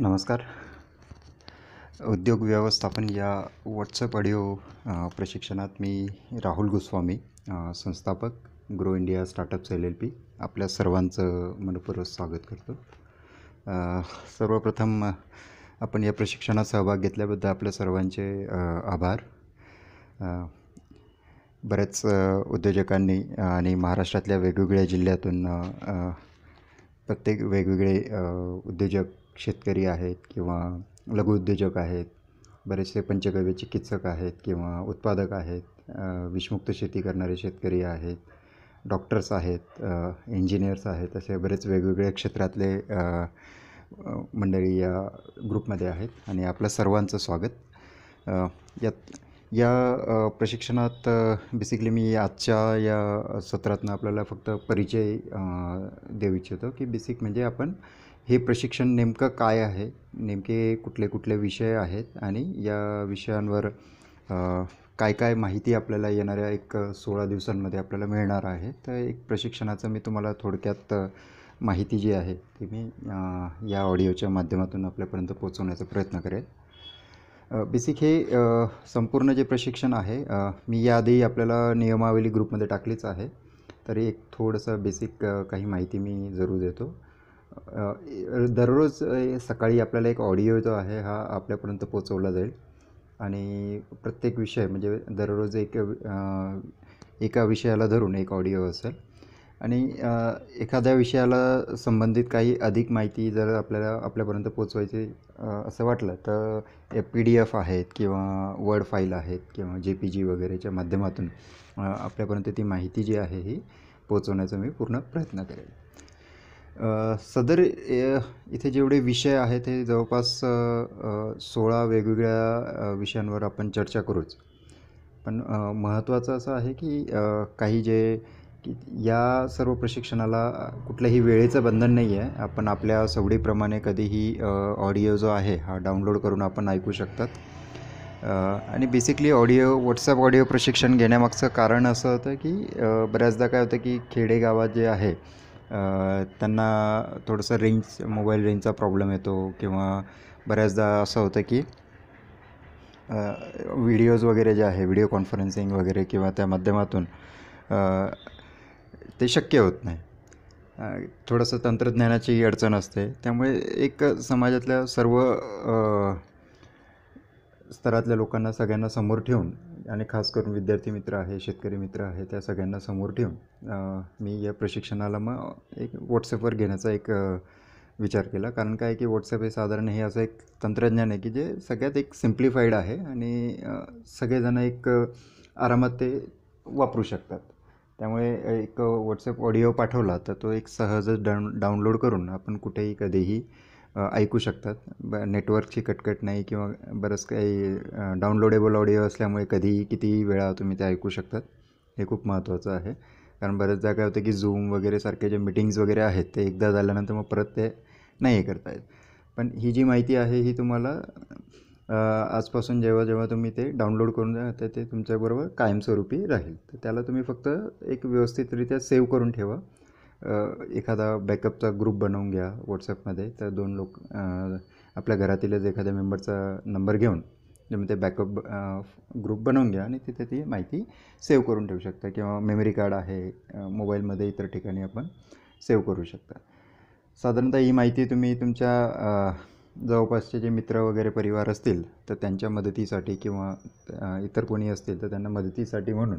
नमस्कार उद्योग व्यवस्थापन या व्हॉट्सअप ऑडिओ प्रशिक्षणात मी राहुल गोस्वामी संस्थापक grow India startups L L P आपल्या सर्वांचं मनपूर्वक स्वागत करतो सर्वप्रथम आपण या प्रशिक्षणात सहभाग घेतल्याबद्दल आपल्या सर्वांचे आभार बऱ्याच उद्योजकांनी आणि महाराष्ट्रातल्या वेगवेगळ्या जिल्ह्यातून प्रत्येक वेगवेगळे उद्योजक शेतकरी आहेत किंवा लघुउद्योजक आहेत बरेचसे पंचगव्य चिकित्सक आहेत किंवा उत्पादक आहेत विषमुक्त शेती करणारे शेतकरी आहेत डॉक्टर्स आहेत इंजिनियर्स आहेत असे बरेच वेगवेगळ्या क्षेत्रातले मंडळी या ग्रुपमध्ये आहेत आणि आपलं सर्वांचं स्वागत यात या प्रशिक्षणात बेसिकली मी आजच्या या सत्रातनं आपल्याला फक्त परिचय देऊ इच्छितो की बेसिक म्हणजे आपण हे प्रशिक्षण नेमकं काय आहे नेमके कुठले कुठले विषय आहेत आणि या विषयांवर काय काय माहिती आपल्याला येणाऱ्या एक सोळा दिवसांमध्ये आपल्याला मिळणार आहे तर एक प्रशिक्षणाचं मी तुम्हाला थोडक्यात माहिती जी आहे ती मी या ऑडिओच्या माध्यमातून आपल्यापर्यंत पोचवण्याचा प्रयत्न करेल बेसिक हे संपूर्ण जे प्रशिक्षण आहे मी याआधी आपल्याला नियमावली ग्रुपमध्ये टाकलीच आहे तरी एक थोडंसं बेसिक काही माहिती मी जरूर देतो दररोज सकाळी आपल्याला एक ऑडिओ जो आहे हा आपल्यापर्यंत पोचवला जाईल आणि प्रत्येक विषय म्हणजे दररोज एक एका विषयाला धरून एक ऑडिओ असेल आणि एखाद्या विषयाला संबंधित काही अधिक माहिती जर आपल्याला आपल्यापर्यंत पोचवायची असं वाटलं तर पी डी एफ आहेत किंवा वर्ड फाईल आहेत किंवा जे पी जी वगैरेच्या माध्यमातून आपल्यापर्यंत ती माहिती जी आहे ही पोचवण्याचा मी पूर्ण प्रयत्न करेल सदर इथे जेवढे विषय आहेत ते जवळपास सोळा वेगवेगळ्या विषयांवर आपण चर्चा करूच पण महत्त्वाचं असं आहे की काही जे की या सर्व प्रशिक्षणाला कुठल्याही वेळेचं बंधन नाही आहे आपण आपल्या सवडीप्रमाणे कधीही ऑडिओ जो आहे हा डाउनलोड करून आपण ऐकू शकतात आणि बेसिकली ऑडिओ व्हॉट्सअप ऑडिओ प्रशिक्षण घेण्यामागचं कारण असं होतं की बऱ्याचदा काय होतं की खेडेगावात जे आहे त्यांना थोडंसं रेंज मोबाईल रेंजचा प्रॉब्लेम येतो किंवा बऱ्याचदा असं होतं की व्हिडिओज वगैरे जे आहे व्हिडिओ कॉन्फरन्सिंग वगैरे किंवा त्या माध्यमातून ते शक्य होत नाही थोडंसं तंत्रज्ञानाची अडचण असते त्यामुळे एक समाजातल्या सर्व स्तरातल्या लोकांना सगळ्यांना समोर ठेवून आणि खास करून विद्यार्थी मित्र आहे शेतकरी मित्र आहे त्या सगळ्यांना समोर ठेवून मी या प्रशिक्षणाला मग एक व्हॉट्सअपवर घेण्याचा एक विचार केला कारण काय की व्हॉट्सअप हे साधारण हे असं एक तंत्रज्ञान आहे की जे सगळ्यात एक सिम्प्लिफाईड आहे आणि सगळेजण एक आरामात ते वापरू शकतात त्यामुळे एक व्हॉट्सअप ऑडिओ पाठवला तर तो एक सहजच डाऊन डाउनलोड करून आपण कुठेही कधीही ऐकू शकतात ब नेटवर्कची कटकट नाही किंवा बरंच काही डाउनलोडेबल ऑडिओ असल्यामुळे कधीही कितीही वेळा तुम्ही ते ऐकू शकतात हे खूप महत्त्वाचं आहे कारण बरेचदा काय होतं की झूम वगैरे सारखे जे मिटिंग्स वगैरे आहेत ते एकदा झाल्यानंतर मग परत ते नाही करता येत पण ही जी माहिती आहे ही तुम्हाला आजपासून जेव्हा जेव्हा तुम्ही ते डाउनलोड करून द्या ते तुमच्याबरोबर कायमस्वरूपी राहील तर त्याला तुम्ही फक्त एक व्यवस्थितरित्या सेव्ह करून ठेवा एखादा बॅकअपचा ग्रुप बनवून घ्या व्हॉट्सअपमध्ये तर दोन लोक आपल्या घरातीलच एखाद्या मेंबरचा नंबर घेऊन तुम्ही ते बॅकअप ग्रुप बनवून घ्या आणि तिथे ती माहिती सेव्ह करून ठेवू शकता किंवा मेमरी कार्ड आहे मोबाईलमध्ये इतर ठिकाणी आपण सेव्ह करू शकता साधारणतः ही माहिती तुम्ही तुमच्या जवळपासचे जे मित्र वगैरे परिवार असतील तर त्यांच्या मदतीसाठी किंवा इतर कोणी असतील तर त्यांना मदतीसाठी म्हणून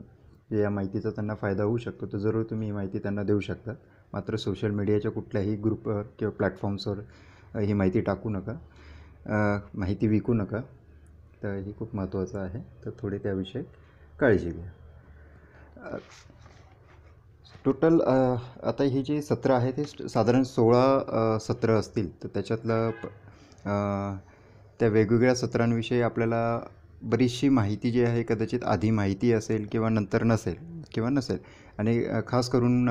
या माहितीचा त्यांना फायदा होऊ शकतो तर जरूर तुम्ही ही माहिती त्यांना देऊ शकता मात्र सोशल मीडियाच्या कुठल्याही ग्रुप किंवा प्लॅटफॉर्म्सवर ही माहिती टाकू नका माहिती विकू नका तर ही खूप महत्त्वाचं आहे तर थोडे त्याविषयी काळजी घ्या टोटल आता ही जी सत्र आहे ते साधारण सोळा सत्र असतील तर त्याच्यातलं त्या वेगवेगळ्या सत्रांविषयी आपल्याला बरीचशी माहिती जी आहे कदाचित आधी माहिती असेल किंवा नंतर नसेल किंवा नसेल आणि खास करून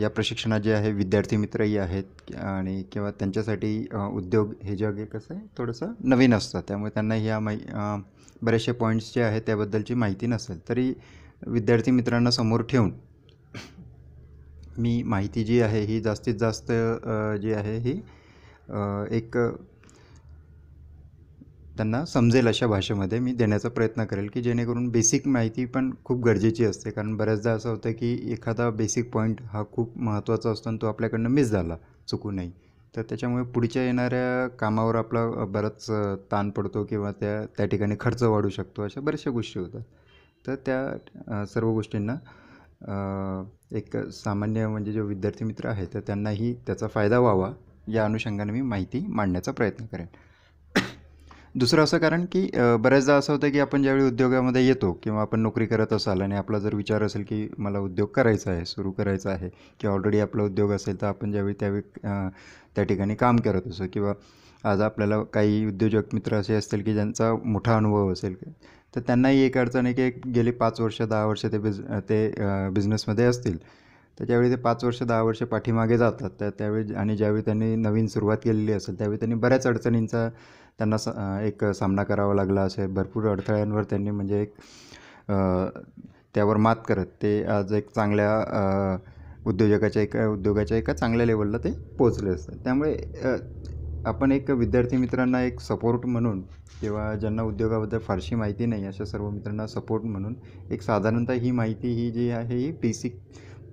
या प्रशिक्षणात जे आहे विद्यार्थी मित्रही आहेत आणि किंवा त्यांच्यासाठी उद्योग हे जग एक कसं आहे थोडंसं नवीन असतं त्यामुळे त्यांना ह्या माहि बरेचसे पॉईंट्स जे आहेत त्याबद्दलची माहिती नसेल तरी विद्यार्थी मित्रांना समोर ठेवून मी माहिती जी आहे ही जास्तीत जास्त जी आहे ही एक त्यांना समजेल अशा भाषेमध्ये मी देण्याचा प्रयत्न करेल की जेणेकरून बेसिक माहिती पण खूप गरजेची असते कारण बऱ्याचदा असं होतं की एखादा बेसिक पॉईंट हा खूप महत्त्वाचा असतो आणि तो आपल्याकडनं मिस झाला चुकू नाही तर त्याच्यामुळे पुढच्या येणाऱ्या कामावर आपला बराच ताण पडतो किंवा त्या त्या ठिकाणी खर्च वाढू शकतो अशा बऱ्याचशा गोष्टी होतात तर त्या सर्व गोष्टींना एक सामान्य म्हणजे जे विद्यार्थी मित्र आहेत तर त्यांनाही त्याचा फायदा व्हावा या अनुषंगाने मी माहिती मांडण्याचा प्रयत्न करेन दुसरं असं कारण की बऱ्याचदा असं होतं की आपण ज्यावेळी उद्योगामध्ये येतो किंवा आपण नोकरी करत असाल आणि आपला जर विचार असेल की मला उद्योग करायचा आहे सुरू करायचा आहे किंवा ऑलरेडी आपला उद्योग असेल तर आपण ज्यावेळी त्यावेळी त्या ठिकाणी काम करत असो किंवा आज आपल्याला काही उद्योजक मित्र असे असतील की ज्यांचा मोठा अनुभव असेल तर त्यांनाही एक अडचण आहे की गेली पाच वर्ष दहा वर्ष ते बिज ते बिझनेसमध्ये असतील त्याच्यावेळी ते पाच वर्ष दहा वर्ष पाठीमागे जातात त्या त्यावेळी आणि ज्यावेळी त्यांनी नवीन सुरुवात केलेली असेल त्यावेळी त्यांनी बऱ्याच अडचणींचा त्यांना एक सामना करावा लागला असेल भरपूर अडथळ्यांवर त्यांनी म्हणजे एक त्यावर मात करत ते आज एक चांगल्या उद्योजकाच्या एका उद्योगाच्या एका चांगल्या लेवलला ते पोचले असतात त्यामुळे आपण एक विद्यार्थी मित्रांना एक सपोर्ट म्हणून किंवा ज्यांना उद्योगाबद्दल फारशी माहिती नाही अशा सर्व मित्रांना सपोर्ट म्हणून एक साधारणतः ही माहिती ही जी आहे ही बेसिक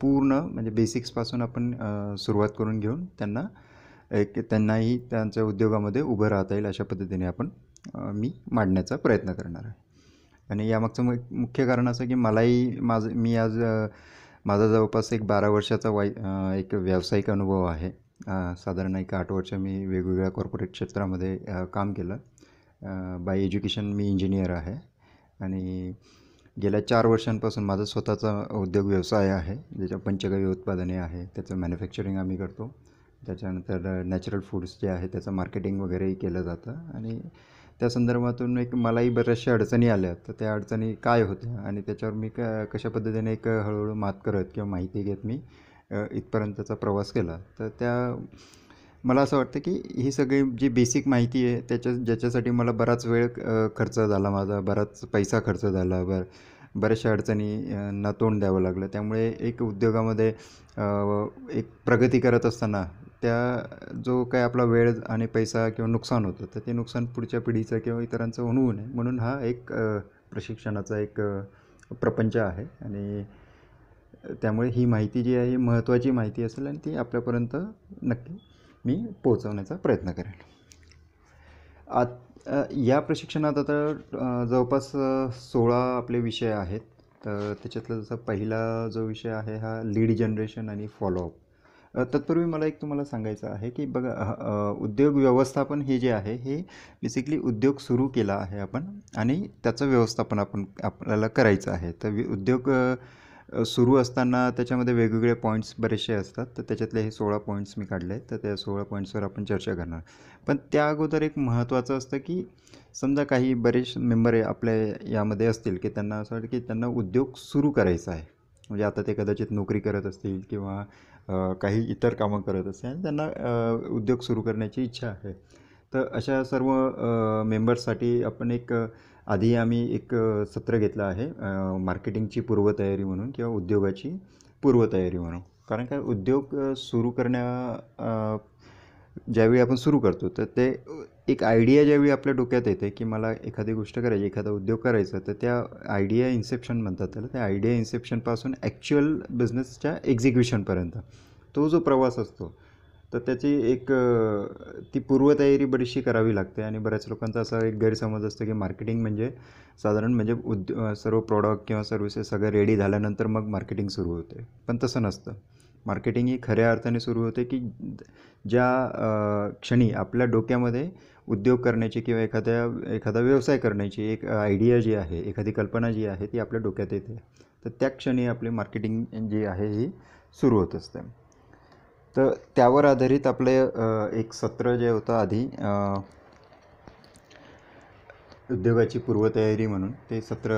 पूर्ण म्हणजे बेसिक्सपासून आपण सुरुवात करून घेऊन त्यांना एक त्यांनाही त्यांच्या उद्योगामध्ये उभं राहता येईल अशा पद्धतीने आपण मी मांडण्याचा प्रयत्न करणार आहे आणि यामागचं म मुख्य कारण असं की मलाही माझं मी आज माझा जवळपास एक बारा वर्षाचा वाई एक व्यावसायिक अनुभव आहे साधारण एक आठ वर्ष मी वेगवेगळ्या कॉर्पोरेट क्षेत्रामध्ये काम केलं बाय एज्युकेशन मी इंजिनियर आहे आणि गेल्या चार वर्षांपासून माझा स्वतःचा उद्योग व्यवसाय आहे ज्याच्या पंचगव्य उत्पादने आहे त्याचं मॅन्युफॅक्चरिंग आम्ही करतो त्याच्यानंतर नॅचरल फूड्स जे आहे त्याचं मार्केटिंग वगैरेही केलं जातं आणि त्या संदर्भातून एक मलाही बऱ्याचशा अडचणी आल्या तर त्या अडचणी काय होत्या आणि त्याच्यावर मी क कशा पद्धतीने एक हळूहळू मात करत किंवा माहिती घेत मी इथपर्यंतचा प्रवास केला तर त्या मला असं वाटतं की ही सगळी जी बेसिक माहिती आहे त्याच्या ज्याच्यासाठी मला बराच वेळ खर्च झाला माझा बराच पैसा खर्च झाला बर बऱ्याचशा अडचणींना तोंड द्यावं लागलं त्यामुळे एक उद्योगामध्ये एक प्रगती करत असताना त्या जो काय आपला वेळ आणि पैसा किंवा नुकसान होतं तर ते नुकसान पुढच्या पिढीचं किंवा इतरांचं होऊ नये म्हणून हा एक प्रशिक्षणाचा एक प्रपंच आहे आणि त्यामुळे ही माहिती जी आहे ही महत्त्वाची माहिती असेल आणि ती आपल्यापर्यंत नक्की मी पोचवण्याचा प्रयत्न करेन आत या प्रशिक्षणात आता जवळपास सोळा आपले विषय आहेत तर त्याच्यातला जसा पहिला जो विषय आहे हा लीड जनरेशन आणि फॉलोअप तत्पूर्वी मला एक तुम्हाला सांगायचं आहे की बघा उद्योग व्यवस्थापन हे जे आहे हे बेसिकली उद्योग सुरू केला आहे आपण आणि त्याचं व्यवस्थापन आपण आपल्याला करायचं आहे तर उद्योग सुरू असताना त्याच्यामध्ये वेगवेगळे पॉईंट्स बरेचसे असतात तर त्याच्यातले हे सोळा पॉईंट्स मी काढले आहेत तर त्या सोळा पॉईंट्सवर आपण चर्चा करणार पण त्या अगोदर एक महत्त्वाचं असतं की समजा काही बरेच मेंबर आपल्या यामध्ये असतील की त्यांना असं वाटतं की त्यांना उद्योग सुरू करायचा आहे म्हणजे आता ते कदाचित नोकरी करत असतील किंवा काही इतर कामं करत असतील आणि त्यांना उद्योग सुरू करण्याची इच्छा आहे तर अशा सर्व मेंबर्ससाठी आपण एक आधी आम्ही एक सत्र घेतलं आहे मार्केटिंगची पूर्वतयारी म्हणून किंवा उद्योगाची पूर्वतयारी म्हणून कारण काय उद्योग सुरू करण्या ज्यावेळी आपण सुरू करतो तर ते एक आयडिया ज्यावेळी आपल्या डोक्यात येते की मला एखादी गोष्ट करायची एखादा उद्योग करायचा तर त्या आयडिया इन्सेप्शन म्हणतात त्याला त्या आयडिया इन्सेप्शनपासून ॲक्च्युअल बिझनेसच्या एक्झिक्युशनपर्यंत तो जो प्रवास असतो तर त्याची एक ती पूर्वतयारी बरीचशी करावी लागते आणि बऱ्याच लोकांचा असा एक गैरसमज असतो की मार्केटिंग म्हणजे साधारण म्हणजे उद सर्व प्रॉडक्ट किंवा सर्व्हिसेस सगळं रेडी झाल्यानंतर मग मार्केटिंग सुरू होते पण तसं नसतं मार्केटिंग ही खऱ्या अर्थाने सुरू होते की ज्या क्षणी आपल्या डोक्यामध्ये उद्योग करण्याची किंवा एखाद्या एखादा व्यवसाय करण्याची एक आयडिया जी आहे एखादी कल्पना जी आहे ती आपल्या डोक्यात येते तर त्या क्षणी आपली मार्केटिंग जी आहे ही सुरू होत असते तर त्यावर आधारित आपले एक सत्र जे होतं आधी उद्योगाची पूर्वतयारी म्हणून ते सत्र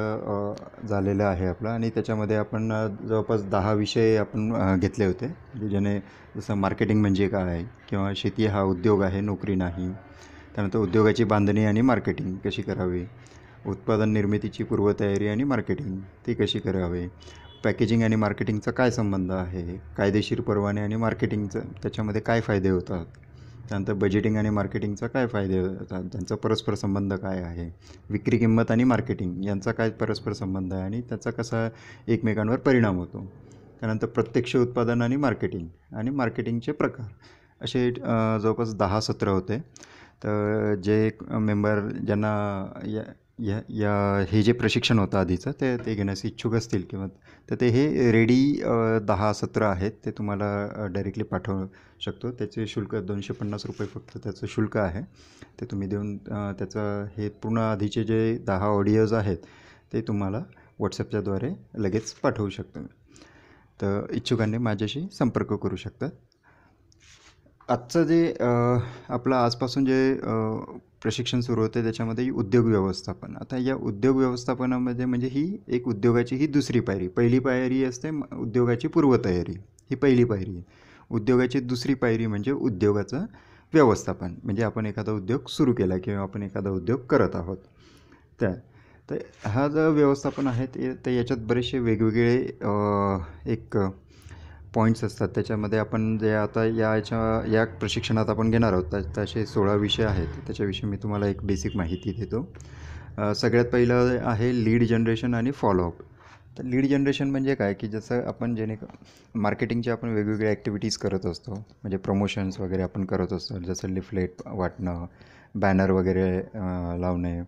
झालेलं आहे आपलं आणि त्याच्यामध्ये आपण जवळपास दहा विषय आपण घेतले होते म्हणजे ज्याने जसं मार्केटिंग म्हणजे काय किंवा शेती हा उद्योग आहे नोकरी नाही त्यानंतर उद्योगाची बांधणी आणि मार्केटिंग कशी करावी उत्पादन निर्मितीची पूर्वतयारी आणि मार्केटिंग ती कशी करावी पॅकेजिंग आणि मार्केटिंगचा काय संबंध आहे कायदेशीर परवाने आणि मार्केटिंगचं त्याच्यामध्ये काय फायदे होतात त्यानंतर बजेटिंग आणि मार्केटिंगचा काय फायदे होतात त्यांचा परस्पर संबंध काय आहे विक्री किंमत आणि मार्केटिंग यांचा काय परस्पर संबंध आहे आणि त्याचा कसा एकमेकांवर परिणाम होतो त्यानंतर प्रत्यक्ष उत्पादन आणि मार्केटिंग आणि मार्केटिंगचे प्रकार असे जवळपास दहा सत्र होते तर जे मेंबर ज्यांना या या या हे जे प्रशिक्षण होतं आधीचं ते ते घेण्यास इच्छुक असतील किंवा तर ते हे रेडी दहा सत्र आहेत ते तुम्हाला डायरेक्टली पाठवू शकतो त्याचे शुल्क दोनशे पन्नास रुपये फक्त त्याचं शुल्क आहे ते तुम्ही देऊन त्याचं हे पूर्ण आधीचे जे दहा ऑडिओज आहेत ते तुम्हाला व्हॉट्सअपच्याद्वारे लगेच पाठवू शकतो तर इच्छुकांनी माझ्याशी संपर्क करू शकतात आजचं जे आपलं आजपासून जे प्रशिक्षण सुरू होते त्याच्यामध्ये उद्योग व्यवस्थापन आता या उद्योग व्यवस्थापनामध्ये म्हणजे ही एक उद्योगाची ही दुसरी पायरी पहिली पायरी असते उद्योगाची पूर्वतयारी ही पहिली पायरी आहे उद्योगाची दुसरी पायरी म्हणजे उद्योगाचं व्यवस्थापन म्हणजे आपण एखादा उद्योग सुरू केला किंवा आपण एखादा उद्योग करत आहोत त्या तर हा जो व्यवस्थापन आहे ते तर याच्यात बरेचसे वेगवेगळे एक पॉईंट्स असतात त्याच्यामध्ये आपण जे आता याच्या या प्रशिक्षणात आपण घेणार आहोत तसे सोळा विषय आहेत त्याच्याविषयी मी तुम्हाला एक बेसिक माहिती देतो सगळ्यात पहिलं आहे लीड जनरेशन आणि फॉलोअप तर लीड जनरेशन म्हणजे काय की जसं आपण जेणे मार्केटिंगचे आपण वेगवेगळ्या ॲक्टिव्हिटीज करत असतो म्हणजे प्रमोशन्स वगैरे आपण करत असतो जसं लिफलेट वाटणं बॅनर वगैरे लावणे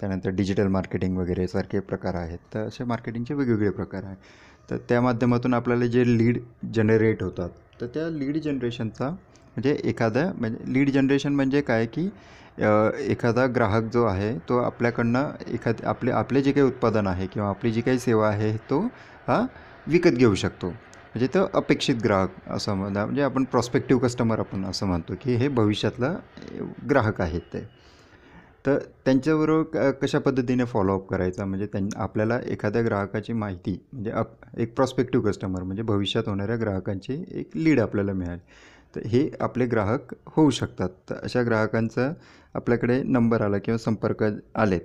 त्यानंतर डिजिटल मार्केटिंग वगैरे सारखे प्रकार आहेत तर असे मार्केटिंगचे वेगवेगळे प्रकार आहेत तर त्या माध्यमातून आपल्याला जे लीड जनरेट होतात तर त्या लीड जनरेशनचा म्हणजे एखाद्या म्हणजे लीड जनरेशन म्हणजे काय की एखादा ग्राहक जो आहे तो आपल्याकडनं एखाद आपले आपले जे काही उत्पादन आहे किंवा आपली जी काही सेवा आहे तो हा विकत घेऊ शकतो म्हणजे तो अपेक्षित ग्राहक असं म्हणा म्हणजे आपण प्रॉस्पेक्टिव्ह कस्टमर आपण असं म्हणतो की हे भविष्यातलं ग्राहक आहेत ते तर त्यांच्याबरोबर क कशा पद्धतीने फॉलोअप करायचा म्हणजे त्यां आपल्याला एखाद्या ग्राहकाची माहिती म्हणजे आप एक प्रॉस्पेक्टिव्ह कस्टमर म्हणजे भविष्यात होणाऱ्या ग्राहकांची एक लीड आपल्याला मिळाली तर हे आपले ग्राहक होऊ शकतात तर अशा ग्राहकांचा आपल्याकडे नंबर आला किंवा संपर्क आलेत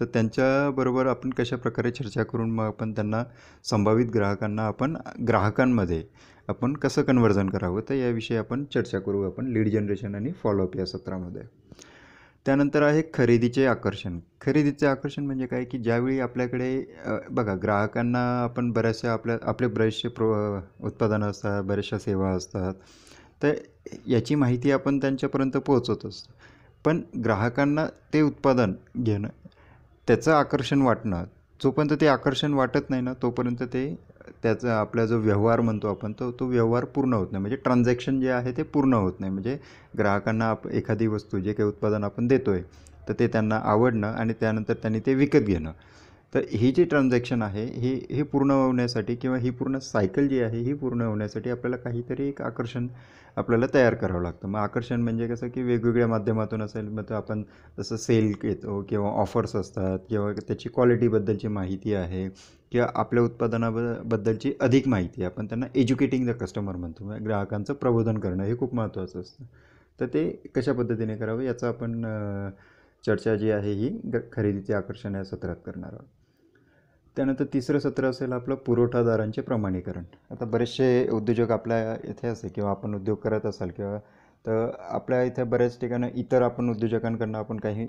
तर त्यांच्याबरोबर आपण कशा प्रकारे चर्चा करून मग आपण त्यांना संभावित ग्राहकांना आपण ग्राहकांमध्ये आपण कसं कन्वर्जन करावं तर याविषयी आपण चर्चा करू आपण लीड जनरेशन आणि फॉलोअप या सत्रामध्ये त्यानंतर आहे खरेदीचे आकर्षण खरेदीचे आकर्षण म्हणजे काय की ज्यावेळी आपल्याकडे बघा ग्राहकांना आपण बऱ्याचशा आपल्या आपले बरेचसे प्र उत्पादनं असतात बऱ्याचशा सेवा असतात तर याची माहिती आपण त्यांच्यापर्यंत पोहोचवत असतो पण ग्राहकांना ते उत्पादन घेणं त्याचं आकर्षण वाटणं जोपर्यंत ते आकर्षण वाटत नाही ना तोपर्यंत ते त्याचा आपला जो व्यवहार म्हणतो आपण तो तो व्यवहार पूर्ण होत नाही म्हणजे ट्रान्झॅक्शन जे आहे ते पूर्ण होत नाही म्हणजे ग्राहकांना आप एखादी वस्तू जे काही उत्पादन आपण देतो आहे तर ते त्यांना आवडणं आणि त्यानंतर त्यांनी ते विकत घेणं तर ही जी ट्रान्झॅक्शन आहे ही हे पूर्ण होण्यासाठी किंवा ही पूर्ण सायकल जी आहे ही पूर्ण होण्यासाठी आपल्याला काहीतरी एक आकर्षण आपल्याला तयार करावं लागतं मग आकर्षण म्हणजे कसं की वेगवेगळ्या माध्यमातून असेल मग आपण जसं सेल येतो किंवा ऑफर्स असतात किंवा त्याची क्वालिटीबद्दलची माहिती आहे किंवा आपल्या उत्पादनाबद्दलची अधिक माहिती आपण त्यांना एज्युकेटिंग द कस्टमर म्हणतो म्हणजे ग्राहकांचं प्रबोधन करणं हे खूप महत्त्वाचं असतं तर ते कशा पद्धतीने करावं याचं आपण चर्चा जी आहे ही खरेदीचे आकर्षण या सत्रात करणार आहोत त्यानंतर तिसरं सत्र असेल आपलं पुरवठादारांचे प्रमाणीकरण आता बरेचसे उद्योजक आपल्या इथे असेल किंवा आपण उद्योग करत असाल किंवा तर आपल्या इथे बऱ्याच ठिकाणं इतर आपण उद्योजकांकडनं आपण काही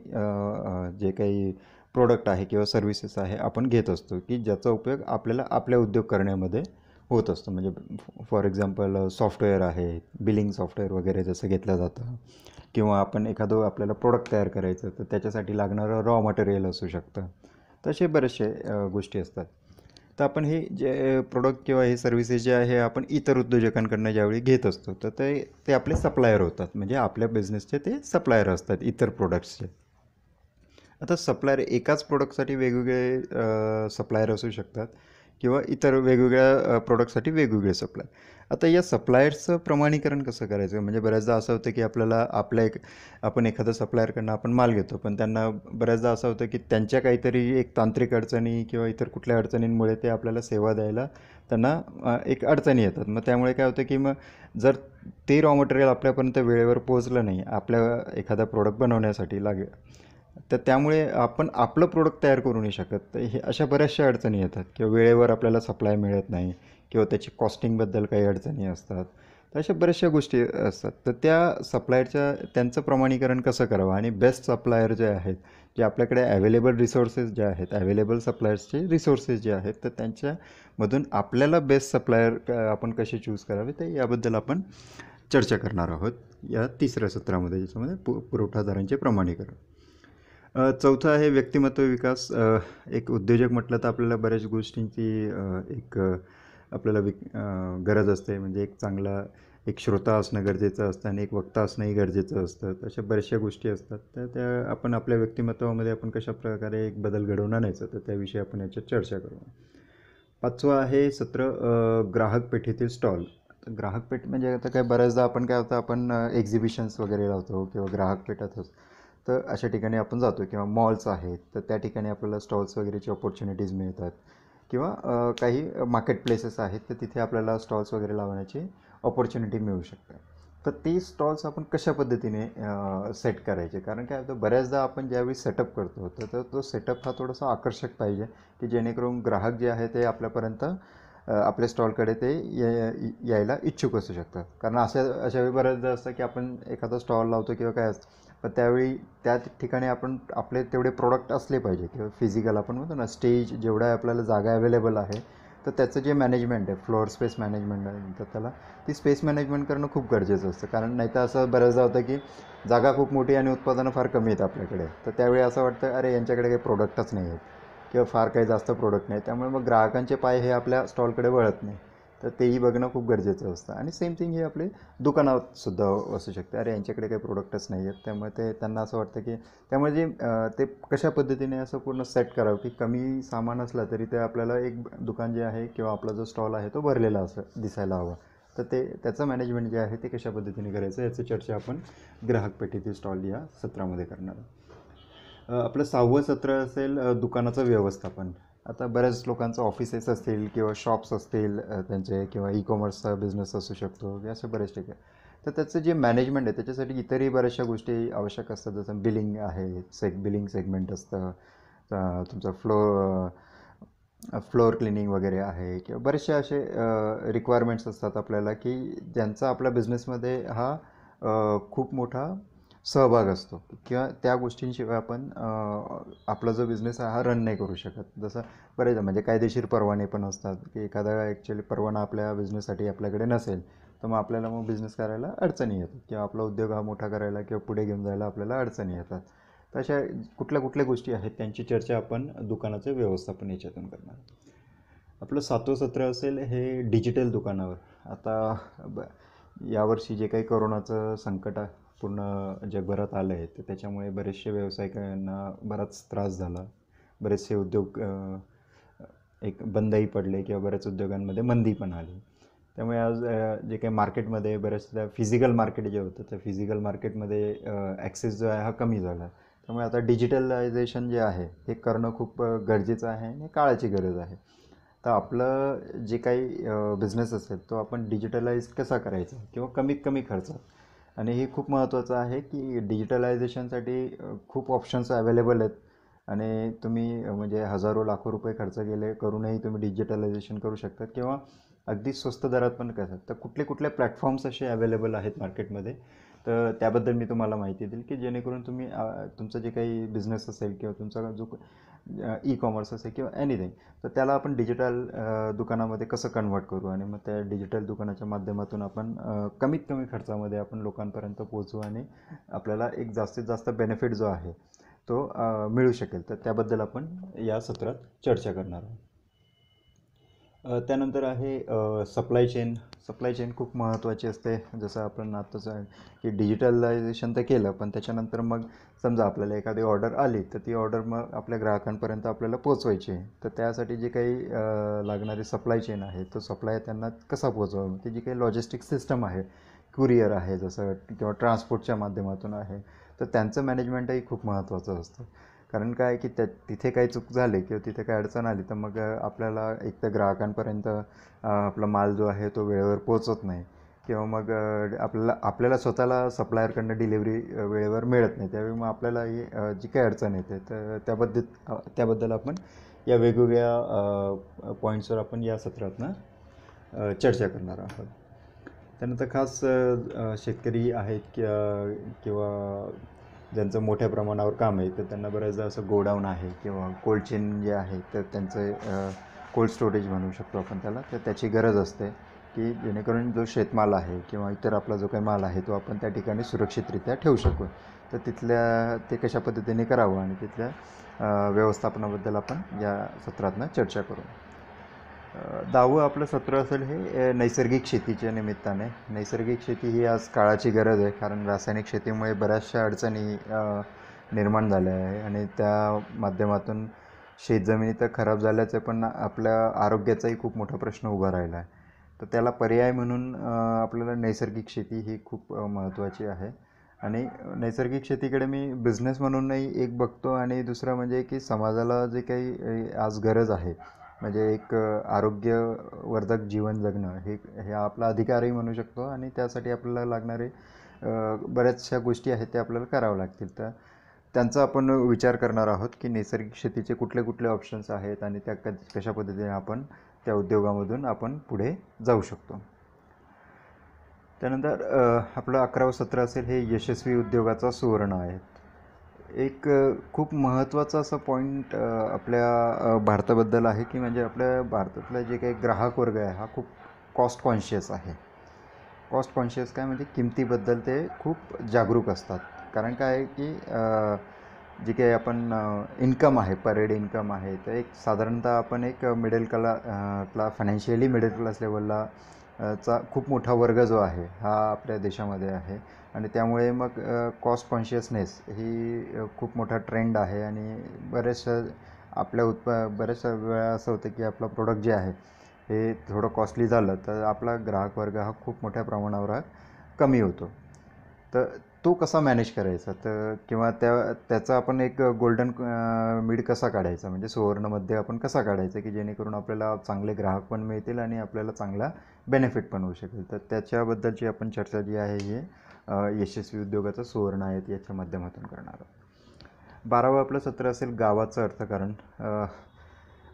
जे काही प्रोडक्ट आहे किंवा सर्व्हिसेस आहे आपण घेत असतो की ज्याचा उपयोग आपल्याला आपल्या उद्योग करण्यामध्ये होत असतो म्हणजे फॉर एक्झाम्पल सॉफ्टवेअर आहे बिलिंग सॉफ्टवेअर वगैरे जसं घेतलं जातं किंवा आपण एखादं आपल्याला प्रोडक्ट तयार करायचं तर त्याच्यासाठी लागणारं रॉ मटेरियल असू शकतं तसे बरेचसे गोष्टी असतात तर आपण हे जे प्रोडक्ट किंवा हे सर्व्हिसेस जे आहे आपण इतर उद्योजकांकडनं ज्यावेळी घेत असतो तर ते ते आपले सप्लायर होतात म्हणजे आपल्या बिझनेसचे ते सप्लायर असतात इतर प्रोडक्ट्सचे आता सप्लायर एकाच प्रोडक्टसाठी वेगवेगळे सप्लायर असू शकतात किंवा इतर वेगवेगळ्या प्रोडक्टसाठी वेगवेगळे सप्लायर आता या सप्लायर्सचं प्रमाणीकरण कसं करायचं म्हणजे बऱ्याचदा असं होतं की आपल्याला आपल्या एक आपण एखादा सप्लायरकडनं आपण माल घेतो पण त्यांना बऱ्याचदा असं होतं की त्यांच्या काहीतरी एक तांत्रिक अडचणी किंवा इतर कुठल्या अडचणींमुळे ते आपल्याला सेवा द्यायला त्यांना एक अडचणी येतात मग त्यामुळे काय होतं की मग जर ते रॉ मटेरियल आपल्यापर्यंत वेळेवर पोहोचलं नाही आपल्या एखादा प्रोडक्ट बनवण्यासाठी लागेल तर त्यामुळे आपण आपलं प्रोडक्ट तयार करू नाही शकत तर हे अशा बऱ्याचशा अडचणी येतात किंवा वेळेवर आपल्याला सप्लाय मिळत नाही किंवा त्याची कॉस्टिंगबद्दल काही अडचणी असतात तर अशा बऱ्याचशा गोष्टी असतात तर त्या सप्लायरच्या त्यांचं प्रमाणीकरण कसं करावं आणि बेस्ट सप्लायर जे आहेत जे आपल्याकडे अवेलेबल रिसोर्सेस जे आहेत अवेलेबल सप्लायर्सचे रिसोर्सेस जे आहेत तर त्यांच्यामधून आपल्याला बेस्ट सप्लायर आपण कसे चूज करावे ते याबद्दल आपण चर्चा करणार आहोत या तिसऱ्या सत्रामध्ये ज्याच्यामध्ये पु पुरवठादारांचे प्रमाणीकरण चौथं आहे व्यक्तिमत्व विकास एक उद्योजक म्हटलं तर आपल्याला बऱ्याच गोष्टींची एक आपल्याला विक गरज असते म्हणजे एक चांगला एक श्रोता असणं गरजेचं असतं आणि एक वक्ता असणंही गरजेचं असतं अशा बऱ्याचशा गोष्टी असतात तर त्या आपण आपल्या व्यक्तिमत्वामध्ये आपण कशा प्रकारे एक बदल घडवून नाहीचं तर त्याविषयी आपण याच्यात चर्चा करू पाचवा आहे सत्र ग्राहक पेठेतील स्टॉल ग्राहक पेठ म्हणजे आता काय बऱ्याचदा आपण काय होतं आपण एक्झिबिशन्स वगैरे लावतो किंवा ग्राहक पेठात तर अशा ठिकाणी आपण जातो किंवा मॉल्स आहेत तर त्या ठिकाणी आपल्याला स्टॉल्स वगैरेची ऑपॉर्च्युनिटीज मिळतात किंवा काही मार्केट प्लेसेस आहेत तर तिथे आपल्याला स्टॉल्स वगैरे लावण्याची ऑपॉर्च्युनिटी मिळू शकते तर ते स्टॉल्स आपण कशा पद्धतीने सेट करायचे कारण काय होतं बऱ्याचदा आपण ज्यावेळी सेटअप करतो तर तो सेटअप हा थोडासा आकर्षक पाहिजे की जेणेकरून ग्राहक जे आहे ते आपल्यापर्यंत आपल्या स्टॉलकडे ते यायला इच्छुक असू शकतात कारण अशा अशा बऱ्याचदा असतं की आपण एखादा स्टॉल लावतो किंवा काय असतं तर त्यावेळी त्या ठिकाणी आपण आपले तेवढे प्रोडक्ट असले पाहिजे किंवा फिजिकल आपण म्हणतो ना स्टेज जेवढा आपल्याला जागा अवेलेबल आहे तर त्याचं जे मॅनेजमेंट आहे फ्लोअर स्पेस मॅनेजमेंट आहे तर त्याला ती स्पेस मॅनेजमेंट करणं खूप गरजेचं असतं कारण नाही असं बऱ्याचदा होतं की जागा खूप मोठी आणि उत्पादनं फार कमी आहेत आपल्याकडे तर त्यावेळी असं वाटतं अरे यांच्याकडे काही प्रोडक्टच नाही आहेत किंवा फार काही जास्त प्रोडक्ट नाही त्यामुळे मग ग्राहकांचे पाय हे आपल्या स्टॉलकडे वळत नाही तर तेही बघणं खूप गरजेचं असतं आणि सेम थिंग हे आपले दुकानातसुद्धा असू शकते अरे यांच्याकडे काही प्रोडक्टच नाही आहेत त्यामुळे ते त्यांना असं वाटतं की त्यामुळे जे ते कशा पद्धतीने असं पूर्ण सेट करावं की कमी सामान असला तरी ते आपल्याला एक दुकान जे आहे किंवा आपला जो स्टॉल आहे तो भरलेला असं दिसायला हवा तर ते त्याचं मॅनेजमेंट जे आहे ते कशा पद्धतीने करायचं याची चर्चा आपण ग्राहक पेठेतील स्टॉल या सत्रामध्ये करणार आपलं सहावं सत्र असेल दुकानाचं व्यवस्थापन आता बऱ्याच लोकांचं ऑफिसेस असतील किंवा शॉप्स असतील त्यांचे किंवा ई कॉमर्सचा बिझनेस असू शकतो असं बऱ्याच ठिकाणी तर त्याचं जे मॅनेजमेंट आहे त्याच्यासाठी इतरही बऱ्याचशा गोष्टी आवश्यक असतात जसं बिलिंग आहे सेग बिलिंग सेगमेंट असतं तुमचं फ्लो फ्लोअर क्लिनिंग वगैरे आहे किंवा बरेचसे असे रिक्वायरमेंट्स असतात आपल्याला की ज्यांचा आपल्या बिझनेसमध्ये हा खूप मोठा सहभाग असतो किंवा त्या गोष्टींशिवाय आपण आपला जो बिझनेस आहे हा रन नाही करू शकत जसं बरेच म्हणजे कायदेशीर परवाने पण असतात की एखादा ॲक्च्युली परवाना आपल्या बिझनेससाठी आपल्याकडे नसेल तर मग आपल्याला मग बिझनेस करायला अडचणी येतात किंवा आपला उद्योग हा मोठा करायला किंवा पुढे घेऊन जायला आपल्याला अडचणी येतात तर अशा कुठल्या कुठल्या गोष्टी आहेत त्यांची चर्चा आपण दुकानाचं व्यवस्थापन याच्यातून करणार आपलं सातवं सत्र असेल हे डिजिटल दुकानावर आता यावर्षी जे काही करोनाचं संकट आहे पूर्ण जगभरात आलं आहे तर त्याच्यामुळे बरेचसे व्यावसायिकांना बराच त्रास झाला बरेचसे उद्योग एक बंदही पडले किंवा बऱ्याच उद्योगांमध्ये मंदी पण आली त्यामुळे आज जे काही मार्केटमध्ये बऱ्याचदा फिजिकल मार्केट जे होतं त्या फिजिकल मार्केटमध्ये ॲक्सेस जो आहे हा कमी झाला त्यामुळे आता डिजिटलायझेशन जे आहे हे करणं खूप गरजेचं आहे आणि काळाची गरज आहे तर आपलं जे काही बिझनेस असेल तो आपण डिजिटलाइज कसा करायचा किंवा कमीत कमी खर्चात आणि हे खूप महत्त्वाचं आहे की डिजिटलायझेशनसाठी खूप ऑप्शन्स अवेलेबल आहेत आणि तुम्ही म्हणजे हजारो लाखो रुपये खर्च केले करूनही तुम्ही डिजिटलायझेशन करू शकतात किंवा अगदी स्वस्त दरात पण करतात तर कुठले कुठले प्लॅटफॉर्म्स असे अवेलेबल आहेत मार्केटमध्ये तर त्याबद्दल मी तुम्हाला माहिती देईल की जेणेकरून तुम्ही तुमचं जे काही बिझनेस असेल किंवा तुमचा जो ई कॉमर्स असेल किंवा एनिथिंग तर त्याला आपण डिजिटल दुकानामध्ये कसं कन्व्हर्ट करू आणि मग त्या डिजिटल दुकानाच्या माध्यमातून आपण कमीत कमी खर्चामध्ये आपण लोकांपर्यंत पोहोचू आणि आपल्याला एक जास्तीत जास्त बेनिफिट जो आहे तो मिळू शकेल तर त्याबद्दल आपण या सत्रात चर्चा करणार आहोत त्यानंतर आहे सप्लाय चेन सप्लाय चेन खूप महत्त्वाची असते जसं आपण आताच की डिजिटलायझेशन तर केलं पण त्याच्यानंतर मग समजा आपल्याला एखादी ऑर्डर आली तर ती ऑर्डर मग आपल्या ग्राहकांपर्यंत आपल्याला पोचवायची आहे तर त्यासाठी जी काही लागणारी सप्लाय चेन आहे तो सप्लाय त्यांना कसा पोचवा म्हणजे जी काही लॉजिस्टिक सिस्टम आहे कुरिअर आहे जसं किंवा ट्रान्सपोर्टच्या माध्यमातून आहे तर त्यांचं मॅनेजमेंटही खूप महत्त्वाचं असतं कारण काय की त्या तिथे काही चूक झाली किंवा तिथे काही अडचण आली तर मग आपल्याला एक तर ग्राहकांपर्यंत आपला माल जो आहे तो वेळेवर पोचत नाही किंवा मग आपल्याला आपल्याला स्वतःला सप्लायरकडनं डिलिव्हरी वेळेवर मिळत नाही त्यावेळी मग आपल्याला जी काही अडचण येते तर त्याबद्दल त्याबद्दल आपण या वेगवेगळ्या पॉईंट्सवर आपण या सत्रातनं चर्चा करणार आहोत त्यानंतर खास शेतकरी आहेत किंवा ज्यांचं मोठ्या प्रमाणावर काम आहे तर त्यांना बऱ्याचदा असं गोडाऊन आहे किंवा कोल्ड चेन जे आहे तर त्यांचं कोल्ड स्टोरेज म्हणू शकतो आपण त्याला तर त्याची गरज असते की जेणेकरून जो शेतमाल आहे किंवा इतर आपला जो काही माल आहे तो आपण त्या ठिकाणी सुरक्षितरित्या ठेवू शकू तर तिथल्या ते कशा पद्धतीने करावं आणि तिथल्या व्यवस्थापनाबद्दल आपण या सत्रातून चर्चा करू दहावं आपलं सत्र असेल हे नैसर्गिक शेतीच्या निमित्ताने नैसर्गिक शेती ही आज काळाची गरज आहे कारण रासायनिक शेतीमुळे बऱ्याचशा अडचणी निर्माण झाल्या आहे आणि त्या माध्यमातून शेतजमिनी तर खराब झाल्याचं पण आपल्या आरोग्याचाही खूप मोठा प्रश्न उभा राहिला आहे तर त्याला पर्याय म्हणून आपल्याला नैसर्गिक शेती ही खूप महत्त्वाची आहे आणि नैसर्गिक शेतीकडे मी बिझनेस म्हणूनही एक बघतो आणि दुसरं म्हणजे की समाजाला जे काही आज गरज आहे म्हणजे एक आरोग्यवर्धक जीवन जगणं हे हे आपला अधिकारही म्हणू शकतो आणि त्यासाठी आपल्याला लागणारे बऱ्याचशा गोष्टी आहेत त्या आपल्याला कराव्या लागतील तर त्यांचा आपण विचार करणार आहोत की नैसर्गिक शेतीचे कुठले कुठले ऑप्शन्स आहेत आणि त्या कशा पद्धतीने आपण त्या उद्योगामधून आपण पुढे जाऊ शकतो त्यानंतर आपलं अकरावं सत्र असेल हे यशस्वी उद्योगाचा सुवर्ण आहे एक खूप महत्त्वाचा असा पॉईंट आपल्या भारताबद्दल आहे की म्हणजे आपल्या भारतातला जे काही ग्राहक वर्ग आहे हा खूप कॉस्ट कॉन्शियस आहे कॉस्ट कॉन्शियस काय म्हणजे किमतीबद्दल ते खूप जागरूक असतात कारण काय आहे की जे काही आपण इन्कम आहे पर हेड इन्कम आहे तर एक साधारणतः आपण एक मिडल क्ला क्ला फायनान्शियली मिडल क्लास लेवलला चा खूप मोठा वर्ग जो आहे हा आपल्या देशामध्ये आहे आणि त्यामुळे मग कॉस्ट कॉन्शियसनेस ही खूप मोठा ट्रेंड आहे आणि बऱ्याचशा आपल्या उत्प बऱ्याचशा वेळा असं होतं की आपलं प्रोडक्ट जे आहे हे थोडं कॉस्टली झालं तर आपला ग्राहक वर्ग हा खूप मोठ्या प्रमाणावर हा कमी होतो तर तो कसा मॅनेज करायचा तर किंवा त्या त्याचा आपण एक गोल्डन मिड कसा काढायचा म्हणजे सुवर्णमध्ये आपण कसा काढायचा की जेणेकरून आपल्याला चांगले ग्राहक पण मिळतील आणि आपल्याला चांगला बेनिफिट पण होऊ शकेल तर त्याच्याबद्दलची आपण चर्चा जी आहे ही यशस्वी उद्योगाचं सुवर्ण आहेत याच्या माध्यमातून करणार आहोत बारावं आपलं सत्र असेल गावाचं अर्थकारण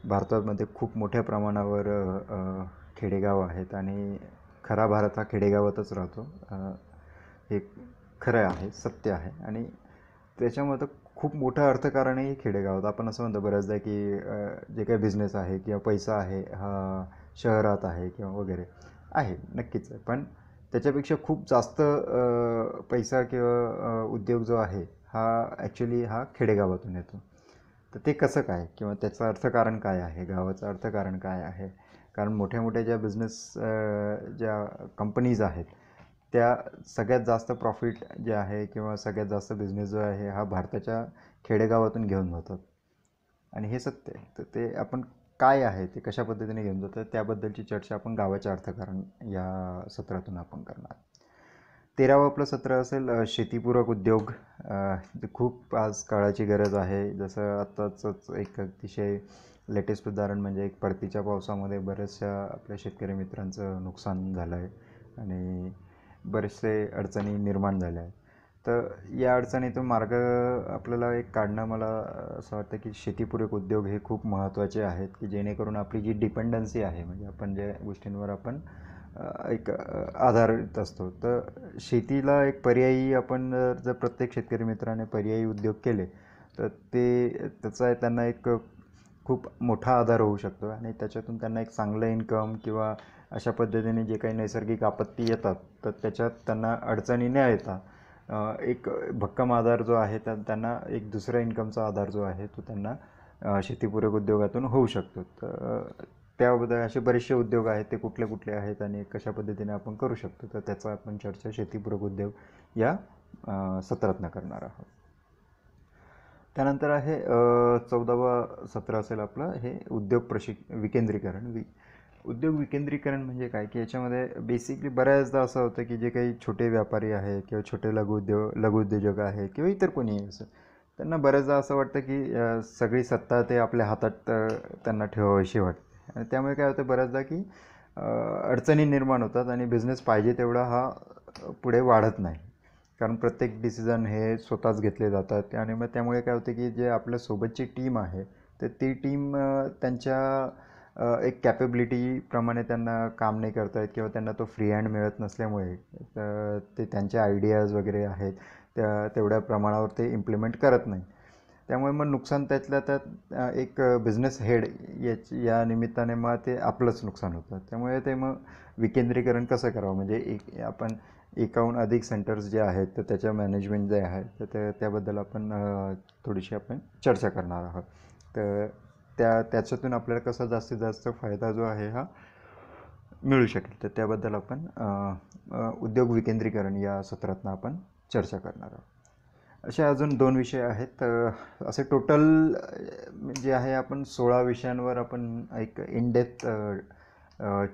भारतामध्ये खूप मोठ्या प्रमाणावर खेडेगाव आहेत आणि खरा भारत हा खेडेगावातच राहतो हे खरं आहे सत्य आहे आणि त्याच्यामध्ये खूप मोठं अर्थकारणही खेडेगावात आपण असं म्हणतो बऱ्याचदा की जे काही बिझनेस आहे किंवा पैसा आहे हा शहरात आहे किंवा वगैरे आहे नक्कीच आहे पण त्याच्यापेक्षा खूप जास्त पैसा किंवा उद्योग जो आहे हा ॲक्च्युली हा खेडेगावातून येतो तर ते कसं काय किंवा त्याचं अर्थकारण काय आहे गावाचं अर्थकारण काय आहे कारण मोठ्या मोठ्या ज्या बिझनेस ज्या कंपनीज आहेत त्या सगळ्यात जास्त प्रॉफिट जे आहे किंवा सगळ्यात जास्त बिझनेस जो आहे हा भारताच्या खेडेगावातून घेऊन जातात आणि हे सत्य आहे तर ते आपण काय आहे ते कशा पद्धतीने घेऊन जातं त्याबद्दलची चर्चा आपण गावाच्या अर्थकारण या सत्रातून आपण करणार तेरावं आपलं सत्र असेल शेतीपूरक उद्योग खूप आज काळाची गरज आहे जसं आत्ताच एक अतिशय लेटेस्ट उदाहरण म्हणजे एक परतीच्या पावसामध्ये बऱ्याचशा आपल्या शेतकरी मित्रांचं नुकसान झालं आहे आणि बरेचसे अडचणी निर्माण झाल्या आहेत तर या अडचणीतून मार्ग आपल्याला एक काढणं मला असं वाटतं की शेतीपूरक उद्योग हे खूप महत्त्वाचे आहेत की जेणेकरून आपली जी डिपेंडन्सी आहे म्हणजे आपण ज्या गोष्टींवर आपण एक आधारित असतो तर शेतीला एक पर्यायी आपण जर प्रत्येक शेतकरी मित्राने पर्यायी उद्योग केले तर ते त्याचा त्यांना एक खूप मोठा आधार होऊ शकतो आणि त्याच्यातून त्यांना एक चांगलं इन्कम किंवा अशा पद्धतीने जे काही नैसर्गिक आपत्ती येतात तर त्याच्यात त्यांना अडचणी न येता एक भक्कम आधार जो आहे त्या त्यांना एक दुसरा इन्कमचा आधार जो आहे तो त्यांना शेतीपूरक उद्योगातून होऊ शकतो तर त्याबद्दल असे बरेचसे उद्योग आहेत ते कुठले कुठले आहेत आणि कशा पद्धतीने आपण करू शकतो तर त्याचा आपण चर्चा शेतीपूरक उद्योग या सत्रातनं करणार आहोत त्यानंतर आहे चौदावा सत्र असेल आपलं हे उद्योग प्रशिक विकेंद्रीकरण वि उद्योग विकेंद्रीकरण म्हणजे काय की याच्यामध्ये बेसिकली बऱ्याचदा असं होतं की जे काही छोटे व्यापारी आहे किंवा छोटे लघुउद्योग उद्योजक आहे किंवा इतर कोणी असं त्यांना बऱ्याचदा असं वाटतं की सगळी सत्ता ते आपल्या हातात त्यांना ठेवावीशी वाटते आणि त्यामुळे काय होतं बऱ्याचदा की अडचणी निर्माण होतात आणि बिझनेस पाहिजे तेवढा हा पुढे वाढत नाही कारण प्रत्येक डिसिजन हे स्वतःच घेतले जातात आणि मग त्यामुळे काय होतं की जे आपल्यासोबतची टीम आहे तर ती टीम त्यांच्या एक कॅपेबिलिटीप्रमाणे त्यांना काम नाही करता येत किंवा त्यांना तो फ्री हँड मिळत नसल्यामुळे ते त्यांच्या आयडियाज वगैरे आहेत त्या तेवढ्या प्रमाणावर ते इम्प्लिमेंट करत नाही त्यामुळे मग नुकसान त्यातल्या त्यात एक बिझनेस हेड याची या निमित्ताने मग ते आपलंच नुकसान होतं त्यामुळे ते मग विकेंद्रीकरण कसं करावं म्हणजे एक आपण एकाहून अधिक सेंटर्स जे आहेत तर त्याच्या मॅनेजमेंट जे आहे तर त्याबद्दल आपण थोडीशी आपण चर्चा करणार आहोत तर त्या त्याच्यातून आपल्याला कसा जास्तीत जास्त फायदा जो आहे हा मिळू शकेल तर त्याबद्दल आपण उद्योग विकेंद्रीकरण या सत्रातनं आपण चर्चा करणार आहोत असे अजून दोन विषय आहेत असे टोटल जे आहे आपण सोळा विषयांवर आपण एक इनडेप्थ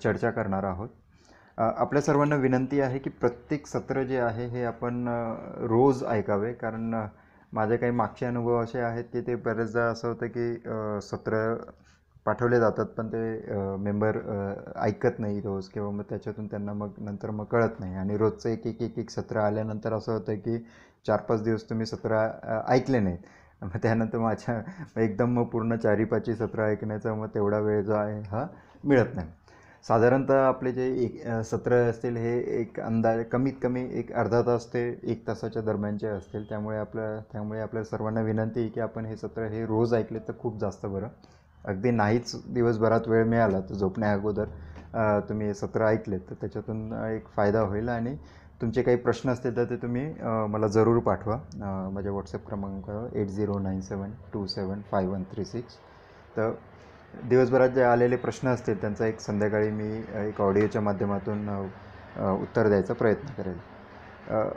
चर्चा करणार आहोत आपल्या सर्वांना विनंती आहे की प्रत्येक सत्र जे आहे हे आपण रोज ऐकावे कारण माझे काही मागचे अनुभव असे आहेत की ते बरेचदा असं होतं की सत्र पाठवले जातात पण ते मेंबर ऐकत नाही रोज किंवा मग त्याच्यातून त्यांना मग नंतर मग कळत नाही आणि रोजचं एक एक एक एक सत्र आल्यानंतर असं होतं की चार पाच दिवस तुम्ही सत्र ऐकले नाहीत मग त्यानंतर माझ्या एकदम मग पूर्ण चारी पाची सत्र ऐकण्याचा मग तेवढा वेळ जो आहे हा मिळत नाही साधारणतः आपले जे एक सत्र असतील हे एक अंदाज कमीत कमी एक अर्धा तास ते एक तासाच्या दरम्यानचे असतील त्यामुळे आपलं त्यामुळे आपल्या सर्वांना विनंती आहे की आपण हे सत्र हे रोज ऐकले तर खूप जास्त बरं अगदी नाहीच दिवसभरात वेळ मिळाला तर झोपण्या अगोदर तुम्ही हे सत्र ऐकले तर त्याच्यातून एक फायदा होईल आणि तुमचे काही प्रश्न असतील तर ते तुम्ही मला जरूर पाठवा माझ्या व्हॉट्सअप क्रमांकावर eight zero nine seven two seven five one three six तर दिवसभरात जे आलेले प्रश्न असतील त्यांचा एक संध्याकाळी मी एक ऑडिओच्या माध्यमातून उत्तर द्यायचा प्रयत्न करेल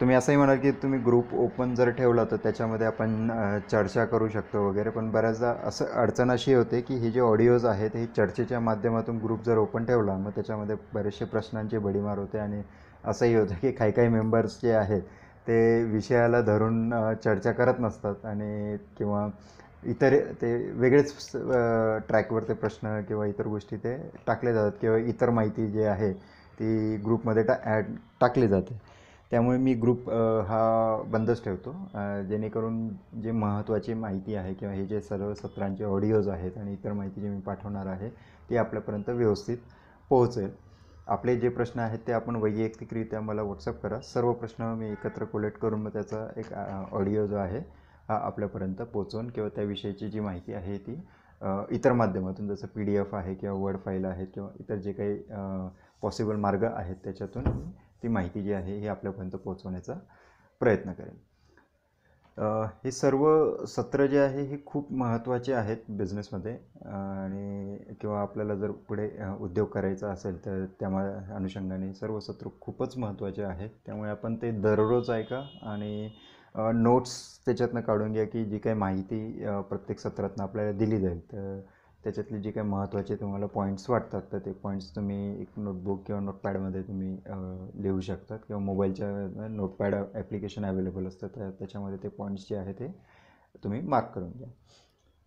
तुम्ही असंही म्हणाल की तुम्ही ग्रुप ओपन जर ठेवला तर त्याच्यामध्ये आपण चर्चा करू शकतो वगैरे पण बऱ्याचदा असं अडचण अशी होते की हे जे ऑडिओज आहेत हे चर्चेच्या माध्यमातून ग्रुप जर ओपन ठेवला मग त्याच्यामध्ये बरेचसे प्रश्नांची बडीमार होते आणि असंही होतं की काही काही मेंबर्स जे आहेत ते विषयाला धरून चर्चा करत नसतात आणि किंवा इतर ते वेगळेच ट्रॅकवर ते प्रश्न किंवा इतर गोष्टी ते टाकले जातात किंवा इतर माहिती जी आहे ती ग्रुपमध्ये टा ॲड टाकली जाते त्यामुळे मी ग्रुप हा बंदच ठेवतो जेणेकरून जे महत्त्वाची माहिती आहे किंवा हे जे सर्व सत्रांचे ऑडिओज आहेत आणि इतर माहिती जी मी पाठवणार आहे ती आपल्यापर्यंत व्यवस्थित पोहोचेल आपले जे प्रश्न आहेत ते आपण वैयक्तिकरित्या मला व्हॉट्सअप करा सर्व प्रश्न मी एकत्र कोलेक्ट करून मग त्याचा एक ऑडिओ जो आहे आपल्यापर्यंत पोचवून किंवा त्याविषयीची जी माहिती आहे ती इतर माध्यमातून जसं पी डी एफ आहे किंवा वर्ड फाईल आहे किंवा इतर जे काही पॉसिबल मार्ग आहेत त्याच्यातून ती माहिती जी आहे ही आपल्यापर्यंत पोहोचवण्याचा प्रयत्न करेन हे सर्व सत्र जे आहे हे खूप महत्त्वाचे आहेत बिझनेसमध्ये आणि किंवा आपल्याला जर पुढे उद्योग करायचा असेल तर त्या अनुषंगाने सर्व सत्र खूपच महत्त्वाचे आहेत त्यामुळे आपण ते दररोज ऐका आणि नोट्स त्याच्यातनं काढून घ्या की जी काही माहिती प्रत्येक सत्रातनं आपल्याला दिली जाईल तर त्याच्यातले जे काही महत्त्वाचे तुम्हाला पॉईंट्स वाटतात तर ते पॉईंट्स तुम्ही एक नोटबुक किंवा नोटपॅडमध्ये तुम्ही लिहू शकतात किंवा मोबाईलच्या नोटपॅड ॲप्लिकेशन अवेलेबल असतं तर त्याच्यामध्ये ते पॉईंट्स जे आहे ते तुम्ही मार्क करून घ्या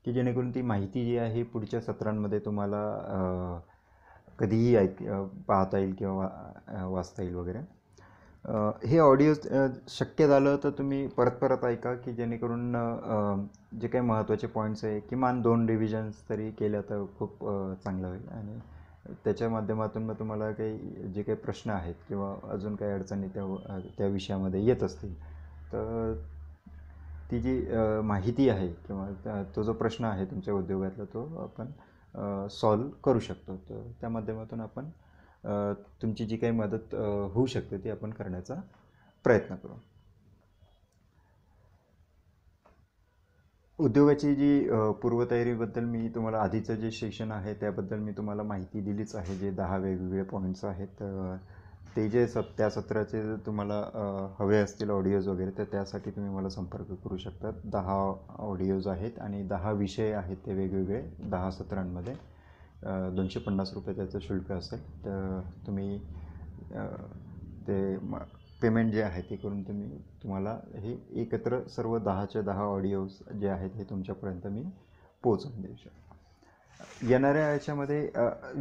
की जेणेकरून ती माहिती जी आहे पुढच्या सत्रांमध्ये तुम्हाला कधीही ऐक पाहता येईल किंवा वाचता येईल वगैरे हे ऑडिओ शक्य झालं तर तुम्ही परत परत ऐका की जेणेकरून जे काही महत्त्वाचे पॉईंट्स आहे किमान दोन डिव्हिजन्स तरी केल्या तर खूप चांगलं होईल आणि त्याच्या माध्यमातून मग तुम्हाला काही जे काही प्रश्न आहेत किंवा अजून काही अडचणी त्या त्या विषयामध्ये येत असतील तर ती जी माहिती आहे किंवा तो जो प्रश्न आहे तुमच्या उद्योगातला तो आपण सॉल्व करू शकतो तर त्या माध्यमातून आपण तुमची जी काही मदत होऊ शकते ती आपण करण्याचा प्रयत्न करू उद्योगाची जी पूर्वतयारीबद्दल मी तुम्हाला आधीचं जे सेशन आहे त्याबद्दल मी तुम्हाला माहिती दिलीच आहे जे दहा वेगवेगळे पॉईंट्स आहेत ते जे स त्या सत्राचे तुम्हाला हवे असतील ऑडिओज वगैरे तर त्यासाठी तुम्ही मला संपर्क करू शकतात दहा ऑडिओज आहेत आणि दहा विषय आहेत ते वेगवेगळे दहा सत्रांमध्ये दोनशे पन्नास रुपये त्याचं शुल्क असेल तर तुम्ही ते म पेमेंट जे आहे ते करून तुम्ही तुम्हाला हे एकत्र सर्व दहाच्या दहा ऑडिओज जे आहेत हे तुमच्यापर्यंत मी पोचवून देऊ शकतो येणाऱ्या याच्यामध्ये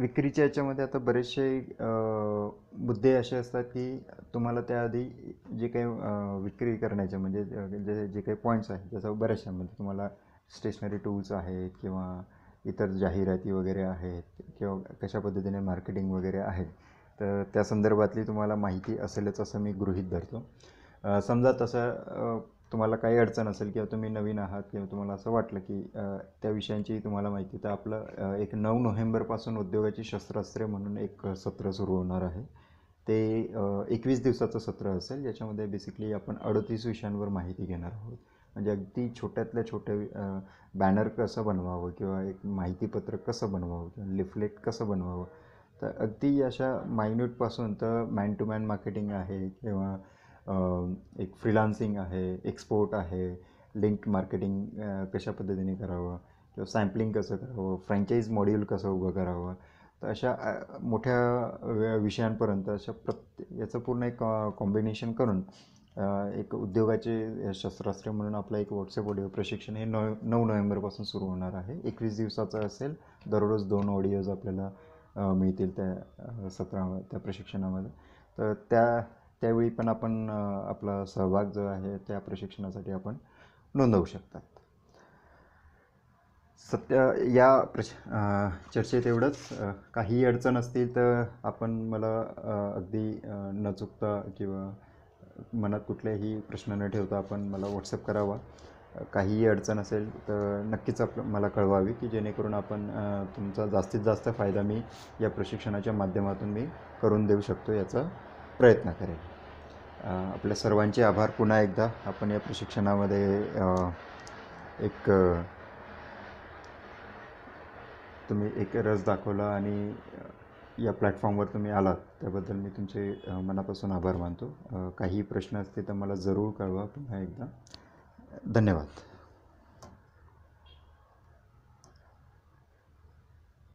विक्रीच्या याच्यामध्ये आता बरेचसे मुद्दे असे असतात की तुम्हाला त्याआधी जे काही विक्री करण्याचे म्हणजे जे जे काही पॉईंट्स आहेत जसं बऱ्याचशामध्ये तुम्हाला स्टेशनरी टूल्स आहेत किंवा इतर जाहिराती वगैरे आहेत किंवा कशा पद्धतीने मार्केटिंग वगैरे आहे तर त्या संदर्भातली तुम्हाला माहिती असेलच असं मी गृहीत धरतो समजा तसं तुम्हाला काही अडचण असेल किंवा तुम्ही नवीन आहात किंवा तुम्हाला असं वाटलं की त्या विषयांची तुम्हाला माहिती तर आपलं एक नऊ नोव्हेंबरपासून उद्योगाची शस्त्रास्त्रे म्हणून एक सत्र सुरू होणार आहे ते एकवीस दिवसाचं सत्र असेल ज्याच्यामध्ये बेसिकली आपण अडतीस विषयांवर माहिती घेणार आहोत म्हणजे अगदी छोट्यातल्या छोटे बॅनर कसं बनवावं किंवा एक माहितीपत्र कसं बनवावं किंवा लिफलेट कसं बनवावं तर अगदी अशा मायन्यूटपासून तर मॅन टू मॅन मार्केटिंग आहे किंवा एक फ्रीलान्सिंग आहे एक्सपोर्ट आहे लिंक मार्केटिंग कशा पद्धतीने करावं किंवा सॅम्पलिंग कसं करावं फ्रँचाईज मॉड्यूल कसं उभं करावं तर अशा मोठ्या विषयांपर्यंत अशा प्रत्येक याचं पूर्ण एक कॉम्बिनेशन करून एक उद्योगाचे शस्त्रास्त्र म्हणून आपला एक व्हॉट्सअप ऑडिओ प्रशिक्षण हे नो नऊ नोव्हेंबरपासून सुरू होणार आहे एकवीस दिवसाचं असेल दररोज दोन ऑडिओज आपल्याला मिळतील त्या सत्रा त्या प्रशिक्षणामध्ये तर त्या त्यावेळी पण आपण आपला सहभाग जो आहे त्या प्रशिक्षणासाठी आपण नोंदवू शकतात सत्य या प्रश चर्चेत एवढंच काही अडचण असतील तर आपण मला अगदी न चुकता किंवा मनात कुठल्याही प्रश्न न ठेवता आपण मला व्हॉट्सअप करावा काहीही अडचण असेल तर नक्कीच आप मला कळवावी की जेणेकरून आपण तुमचा जास्तीत जास्त फायदा मी या प्रशिक्षणाच्या माध्यमातून मी करून देऊ शकतो याचा प्रयत्न करेन आपल्या सर्वांचे आभार पुन्हा एकदा आपण या प्रशिक्षणामध्ये एक तुम्ही एक रस दाखवला आणि या प्लॅटफॉर्मवर तुम्ही आलात त्याबद्दल मी तुमचे मनापासून आभार मानतो काही प्रश्न असतील तर मला जरूर कळवा पुन्हा एकदा धन्यवाद